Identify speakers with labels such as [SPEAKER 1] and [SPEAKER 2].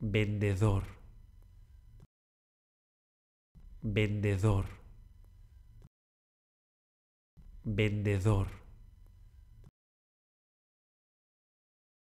[SPEAKER 1] vendedor, vendedor, vendedor.